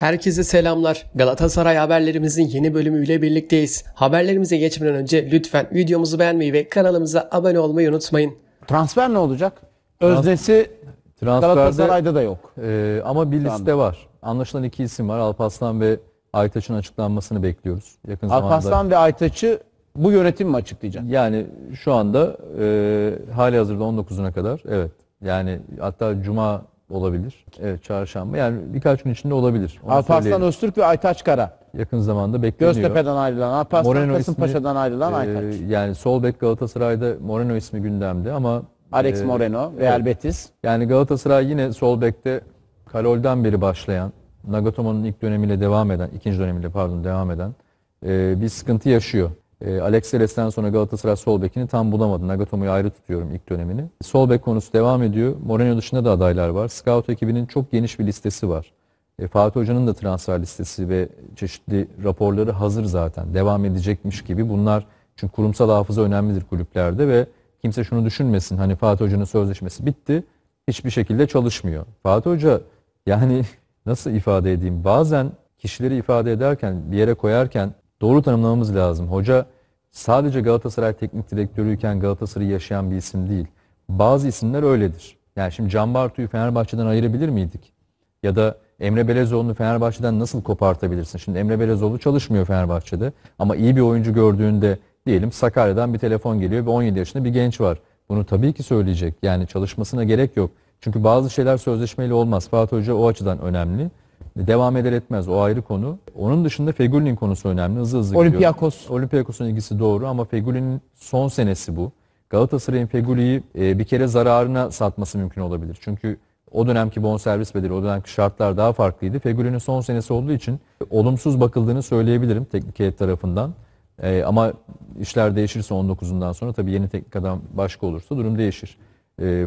Herkese selamlar. Galatasaray haberlerimizin yeni bölümüyle birlikteyiz. Haberlerimize geçmeden önce lütfen videomuzu beğenmeyi ve kanalımıza abone olmayı unutmayın. Transfer ne olacak? Öznesi Transferde, Galatasaray'da da yok. E, ama bir liste Tamam. var. Anlaşılan iki isim var. Alpaslan ve Aytaç'ın açıklanmasını bekliyoruz. Yakın Alparslan zamanda. ve Aytaç'ı bu yönetim mi açıklayacak? Yani şu anda e, hali hazırda 19'una kadar. Evet. Yani hatta Cuma olabilir. Evet çarşamba yani birkaç gün içinde olabilir. Onu Alparslan söyleyelim. Öztürk ve Aytaç Kara. Yakın zamanda bekleniyor. Göztepe'den ayrılan Alparslan, Moreno Kasımpaşa'dan ismi, ayrılan e, Aytaç. E, yani sol bek Galatasaray'da Moreno ismi gündemde ama... Alex e, Moreno, Real e, Betis. Yani Galatasaray yine sol bekte Kalol'den beri başlayan, Nagatomo'nun ilk dönemiyle devam eden, ikinci dönemiyle pardon devam eden e, bir sıkıntı yaşıyor. E, Alex Eles'ten sonra Galatasaray sol bekini tam bulamadı. Nagatomo'yu ayrı tutuyorum ilk dönemini. Sol bek konusu devam ediyor. Moreno dışında da adaylar var. Scout ekibinin çok geniş bir listesi var. E, Fatih Hoca'nın da transfer listesi ve çeşitli raporları hazır zaten. Devam edecekmiş gibi. Bunlar çünkü kurumsal hafıza önemlidir kulüplerde ve kimse şunu düşünmesin. Hani Fatih Hoca'nın sözleşmesi bitti. Hiçbir şekilde çalışmıyor. Fatih Hoca yani nasıl ifade edeyim? Bazen kişileri ifade ederken, bir yere koyarken doğru tanımlamamız lazım. Hoca sadece Galatasaray teknik direktörüyken Galatasaray'ı yaşayan bir isim değil. Bazı isimler öyledir. Yani şimdi Can Bartu'yu Fenerbahçe'den ayırabilir miydik? Ya da Emre Belezoğlu'nu Fenerbahçe'den nasıl kopartabilirsin? Şimdi Emre Belezoğlu çalışmıyor Fenerbahçe'de ama iyi bir oyuncu gördüğünde diyelim Sakarya'dan bir telefon geliyor ve 17 yaşında bir genç var. Bunu tabii ki söyleyecek. Yani çalışmasına gerek yok. Çünkü bazı şeyler sözleşmeyle olmaz. Fatih Hoca o açıdan önemli devam eder etmez o ayrı konu. Onun dışında Fegülin konusu önemli. Hızlı hızlı Olympiakos. gidiyor. Olympiakos'un ilgisi doğru ama Fegüli'nin son senesi bu. Galatasaray'ın Fegüli'yi e, bir kere zararına satması mümkün olabilir. Çünkü o dönemki bonservis bedeli, o dönemki şartlar daha farklıydı. Fegüli'nin son senesi olduğu için e, olumsuz bakıldığını söyleyebilirim teknik heyet tarafından. E, ama işler değişirse 19'undan sonra tabii yeni teknik adam başka olursa durum değişir.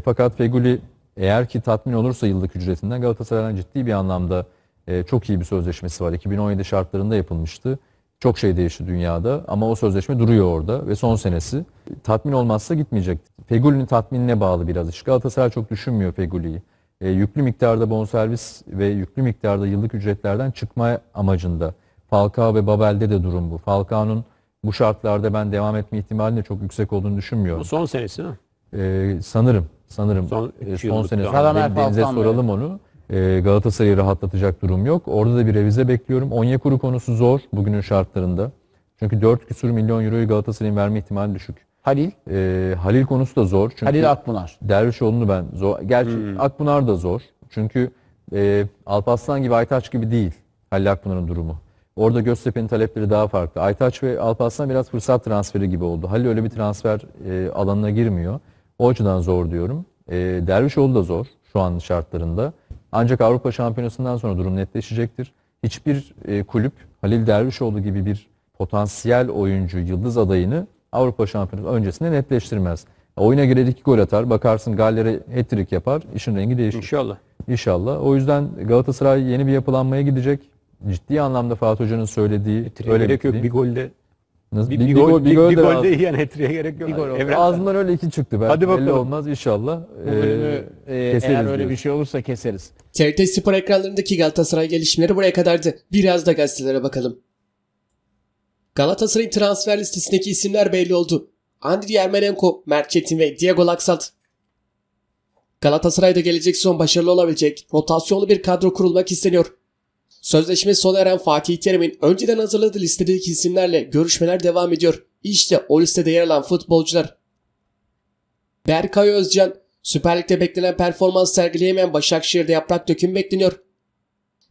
fakat Fegüli eğer ki tatmin olursa yıllık ücretinden Galatasaray'dan ciddi bir anlamda e, çok iyi bir sözleşmesi var. 2017 şartlarında yapılmıştı. Çok şey değişti dünyada ama o sözleşme duruyor orada ve son senesi. Tatmin olmazsa gitmeyecek. Fegüli'nin tatminine bağlı biraz iş. Galatasaray çok düşünmüyor Fegüli'yi. E, yüklü miktarda bonservis ve yüklü miktarda yıllık ücretlerden çıkma amacında. Falcao ve Babel'de de durum bu. Falcao'nun bu şartlarda ben devam etme ihtimalinin de çok yüksek olduğunu düşünmüyorum. Bu son senesi mi? Ee, sanırım. Sanırım. Son, e, son senesi. Adam Deniz'e soralım onu. Ee, Galatasaray'ı rahatlatacak durum yok. Orada da bir revize bekliyorum. Onyekuru konusu zor bugünün şartlarında. Çünkü 4 küsur milyon euroyu Galatasaray'ın verme ihtimali düşük. Halil. E, Halil konusu da zor. Çünkü Halil Akpınar. Dervişoğlu'nu ben zor. Gerçi hmm. Akpınar da zor. Çünkü e, Alparslan gibi Aytaç gibi değil Halil Akpınar'ın durumu. Orada Göztepe'nin talepleri daha farklı. Aytaç ve Alpaslan biraz fırsat transferi gibi oldu. Halil öyle bir transfer e, alanına girmiyor. O açıdan zor diyorum. E, Dervişoğlu da zor şu an şartlarında. Ancak Avrupa Şampiyonası'ndan sonra durum netleşecektir. Hiçbir e, kulüp Halil Dervişoğlu gibi bir potansiyel oyuncu, yıldız adayını Avrupa Şampiyonası öncesinde netleştirmez. Oyuna girer iki gol atar. Bakarsın Galler'e hat yapar. işin rengi değişir. İnşallah. İnşallah. O yüzden Galatasaray yeni bir yapılanmaya gidecek. Ciddi anlamda Fatih Hoca'nın söylediği. Hattrick öyle gerek yok. Bir golle Nasıl? Bir, bir, bir, gol, bir, gol, bir, bir gol değil yani etriye gerek yok. Bir gol oldu. Ağzından öyle iki çıktı. Belki Hadi bakalım. Belli olmaz inşallah. Ee, e, keseriz eğer öyle bir şey olursa keseriz. TRT Spor ekranlarındaki Galatasaray gelişmeleri buraya kadardı. Biraz da gazetelere bakalım. Galatasaray'ın transfer listesindeki isimler belli oldu. Andriy Yermelenko, Mert Çetin ve Diego Laksat. Galatasaray'da gelecek son başarılı olabilecek rotasyonlu bir kadro kurulmak isteniyor. Sözleşme sona eren Fatih Terim'in önceden hazırladığı listedeki isimlerle görüşmeler devam ediyor. İşte o listede yer alan futbolcular. Berkay Özcan, Süper Lig'de beklenen performans sergileyemeyen Başakşehir'de yaprak döküm bekleniyor.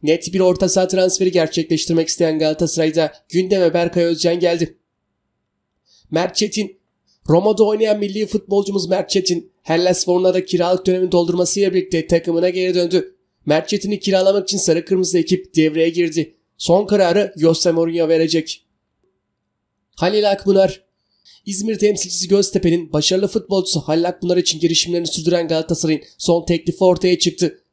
Net bir orta saha transferi gerçekleştirmek isteyen Galatasaray'da gündeme Berkay Özcan geldi. Mert Çetin, Roma'da oynayan milli futbolcumuz Mert Çetin, Hellas Forna'da kiralık dönemi doldurmasıyla birlikte takımına geri döndü. Mert Çetin'i kiralamak için sarı kırmızı ekip devreye girdi. Son kararı Jose Mourinho verecek. Halil Akpınar İzmir temsilcisi Göztepe'nin başarılı futbolcusu Halil Akpınar için girişimlerini sürdüren Galatasaray'ın son teklifi ortaya çıktı.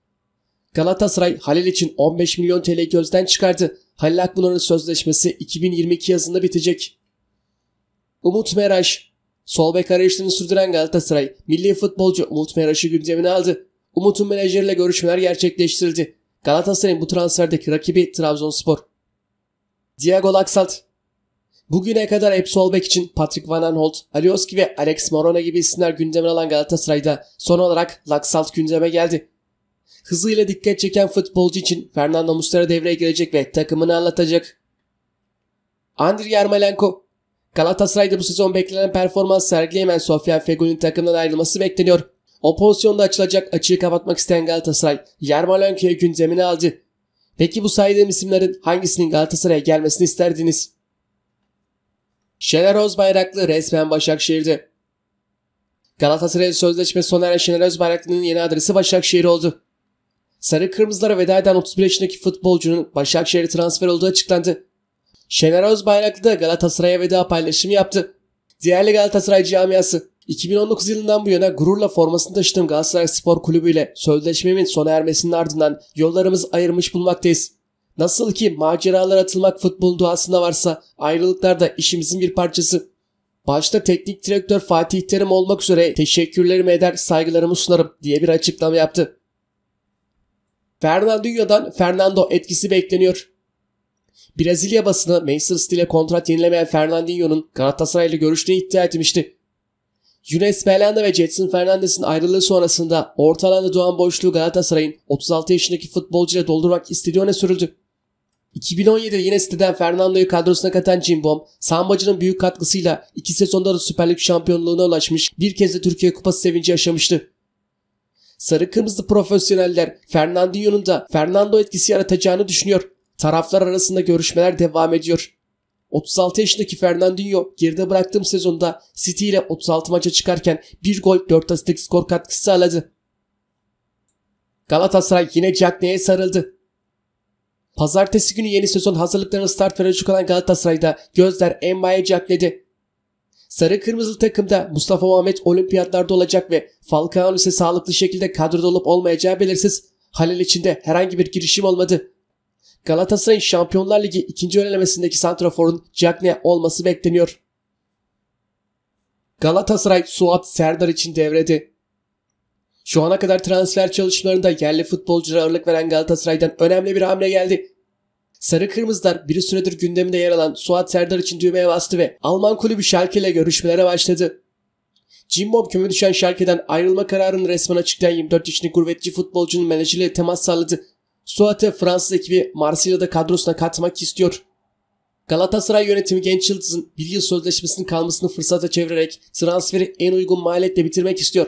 Galatasaray Halil için 15 milyon TL gözden çıkardı. Halil Akpınar'ın sözleşmesi 2022 yazında bitecek. Umut Meraş Sol bek arayışlarını sürdüren Galatasaray, milli futbolcu Umut Meraş'ı gündemine aldı. Umut'un menajeriyle görüşmeler gerçekleştirildi. Galatasaray'ın bu transferdeki rakibi Trabzonspor. Diego Laksalt Bugüne kadar hep sol için Patrick Van Aanholt, Alioski ve Alex Morona gibi isimler gündeme alan Galatasaray'da son olarak Laksalt gündeme geldi. Hızıyla dikkat çeken futbolcu için Fernando Muslera devreye girecek ve takımını anlatacak. Andriy Yarmolenko Galatasaray'da bu sezon beklenen performans sergileyemeyen Sofyan Fegun'un takımdan ayrılması bekleniyor. O pozisyonda açılacak açığı kapatmak isteyen Galatasaray Yermolenko'yu gündemine aldı. Peki bu saydığım isimlerin hangisinin Galatasaray'a gelmesini isterdiniz? Şener Özbayraklı resmen Başakşehir'de. Galatasaray sözleşme sona eren Şener Özbayraklı'nın yeni adresi Başakşehir oldu. Sarı Kırmızılara veda eden 31 yaşındaki futbolcunun Başakşehir'e transfer olduğu açıklandı. Şener Özbayraklı da Galatasaray'a veda paylaşımı yaptı. Diğerli Galatasaray camiası 2019 yılından bu yana gururla formasını taşıdığım Galatasaray Spor Kulübü ile sözleşmemin sona ermesinin ardından yollarımız ayırmış bulmaktayız. Nasıl ki maceralar atılmak futbol duasında varsa ayrılıklar da işimizin bir parçası. Başta teknik direktör Fatih Terim olmak üzere teşekkürlerimi eder saygılarımı sunarım diye bir açıklama yaptı. Fernandinho'dan Fernando etkisi bekleniyor. Brezilya basını Manchester City ile kontrat yenilemeyen Fernandinho'nun Galatasaray ile görüştüğünü iddia etmişti. Yunus Belhanda ve Jetson Fernandes'in ayrılığı sonrasında ortalarda alanda doğan boşluğu Galatasaray'ın 36 yaşındaki futbolcuyla doldurmak istediği öne sürüldü. 2017'de yine siteden Fernando'yu kadrosuna katan Cimbom, Sambacı'nın büyük katkısıyla iki sezonda da Süper Lig şampiyonluğuna ulaşmış bir kez de Türkiye Kupası sevinci yaşamıştı. Sarı Kırmızı profesyoneller Fernandinho'nun da Fernando etkisi yaratacağını düşünüyor. Taraflar arasında görüşmeler devam ediyor. 36 yaşındaki Fernandinho geride bıraktığım sezonda City ile 36 maça çıkarken 1 gol 4 asistlik skor katkısı sağladı. Galatasaray yine Cagney'e sarıldı. Pazartesi günü yeni sezon hazırlıklarına start verecek olan Galatasaray'da gözler Emma'ya cakledi. Sarı Kırmızılı takımda Mustafa Muhammed olimpiyatlarda olacak ve Falcao ise sağlıklı şekilde kadroda olup olmayacağı belirsiz. Halil için de herhangi bir girişim olmadı. Galatasaray Şampiyonlar Ligi ikinci önelemesindeki santraforun Cagne olması bekleniyor. Galatasaray Suat Serdar için devredi. Şu ana kadar transfer çalışmalarında yerli futbolculara ağırlık veren Galatasaray'dan önemli bir hamle geldi. Sarı Kırmızılar bir süredir gündeminde yer alan Suat Serdar için düğmeye bastı ve Alman kulübü Schalke ile görüşmelere başladı. Jim Bob küme düşen Schalke'den ayrılma kararını resmen açıklayan 24 yaşındaki gurbetçi futbolcunun menajeriyle temas sağladı Suat'ı Fransız ekibi Marsilya'da kadrosuna katmak istiyor. Galatasaray yönetimi genç yıldızın bir yıl sözleşmesinin kalmasını fırsata çevirerek transferi en uygun maliyetle bitirmek istiyor.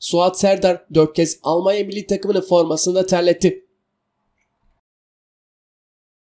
Suat Serdar 4 kez Almanya milli takımının formasını da terletti.